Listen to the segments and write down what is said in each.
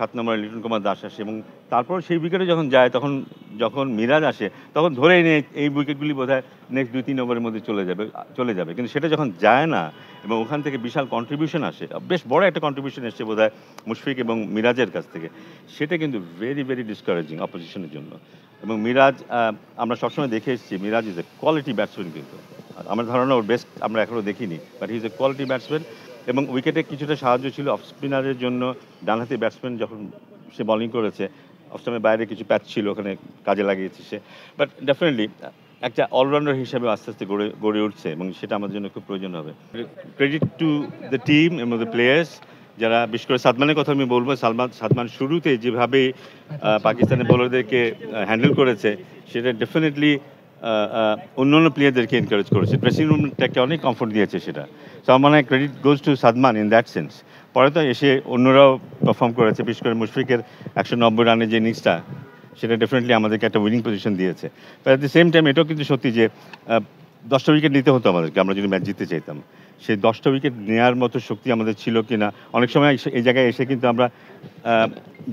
সাত নম্বরে লিটন কুমার দাস আসে এবং তারপর সেই উইকেটে যখন যায় তখন যখন মিরাজ আসে তখন ধরে নিয়ে এই উইকেটগুলি বোধ হয় নেক্সট দুই তিন ওভারের মধ্যে চলে যাবে চলে যাবে কিন্তু সেটা যখন যায় না এবং ওখান থেকে বিশাল কন্ট্রিবিউশন আসে বেশ বড় একটা কন্ট্রিবিউশন এসছে বোধ মুশফিক এবং মিরাজের কাছ থেকে সেটা কিন্তু ভেরি ভেরি ডিসকারেজিং অপোজিশনের জন্য এবং মিরাজ আমরা সবসময় দেখে এসেছি Miraz is a quality batsman কিন্তু আমার ধারণা ওর বেস্ট আমরা এখনও দেখিনি but is a quality batsman এবং উইকেটে কিছুটা সাহায্য ছিল অফ স্পিনারের জন্য ডানহাতি ব্যাটসম্যান যখন সে বলিং করেছে অফস্টামের বাইরে কিছু প্যাচ ছিল ওখানে কাজে লাগিয়েছে সে বাট ডেফিনেটলি একটা অলরাউন্ডার হিসাবে আস্তে আস্তে গড়ে গড়ে উঠছে এবং সেটা আমাদের জন্য খুব প্রয়োজন হবে ক্রেডিট টু দ্য টিম এবং দ্য প্লেয়ার্স যারা বিশেষ করে সাদমানের কথা আমি বলবো সালমান সাদমান শুরুতে যেভাবে পাকিস্তানের বোলারদেরকে হ্যান্ডেল করেছে সেটা ডেফিনেটলি অন্য অন্য প্লেয়ারদেরকে এনকারেজ করেছে ড্রেসিং রুমটাকে অনেক কমফোর্ট দিয়েছে সেটা তো আমার মনে হয় credit goes to Sadman in that sense পরে তো এসে অন্যরাও পারফর্ম করেছে বিশেষ করে মুশফিকের একশো নব্বই রানের যে ইনিংসটা সেটা ডেফিনেটলি আমাদেরকে একটা উইনিং পজিশন দিয়েছে অ্যাট দি সেম টাইম এটাও কিন্তু সত্যি যে দশটা উইকেট নিতে হতো আমাদেরকে আমরা যদি ম্যাচ জিততে চাইতাম সেই দশটা উইকেট নেওয়ার মতো শক্তি আমাদের ছিল কি না অনেক সময় এই জায়গায় এসে কিন্তু আমরা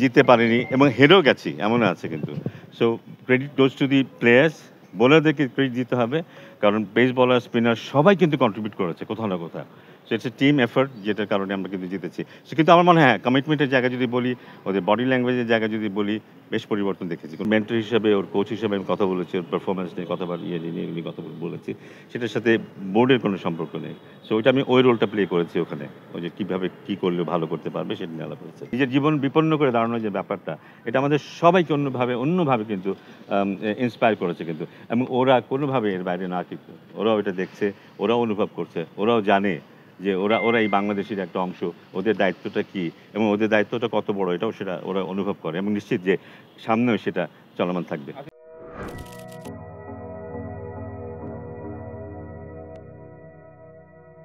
জিততে পারিনি এবং হেরেও গেছি এমন আছে কিন্তু so credit goes to the players বোলারদেরকে ক্রেডিট দিতে হবে কারণ পেস বলার স্পিনার সবাই কিন্তু কন্ট্রিবিউট করেছে কোথাও না কোথাও so it's a team effort যেটার কারণে আমরা কিন্তু জিতেছি সে কিন্তু আমার মনে হয় কমিটমেন্টের হ্যাঁ, জায়গা যদি বলি ওদের বডি ল্যাঙ্গুয়েজের জায়গা যদি বলি বেশ পরিবর্তন দেখেছি মেন্টর হিসেবে ওর কোচ হিসেবে আমি কথা বলেছি ওর পারফরমেন্স নিয়ে কথা ইয়ে নিয়ে এগুলি কথা বলেছি সেটার সাথে বোর্ডের কোনো সম্পর্ক নেই সো ওইটা আমি ওই রোলটা প্লে করেছি ওখানে ওই যে কীভাবে কী করলে ভালো করতে পারবে সেটা নিয়ে আলাপ করেছে নিজের জীবন বিপন্ন করে দাঁড়ানোর যে ব্যাপারটা এটা আমাদের সবাইকে অন্যভাবে অন্যভাবে কিন্তু ইন্সপায়ার করেছে কিন্তু এবং ওরা কোনোভাবে এর বাইরে না কিন্তু ওরাও এটা দেখছে ওরাও অনুভব করছে ওরাও জানে যে ওরা ওরা এই বাংলাদেশের একটা অংশ ওদের দায়িত্বটা কি এবং ওদের দায়িত্বটা কত বড় এটাও সেটা ওরা অনুভব করে এবং নিশ্চিত যে সামনেও সেটা চলমান থাকবে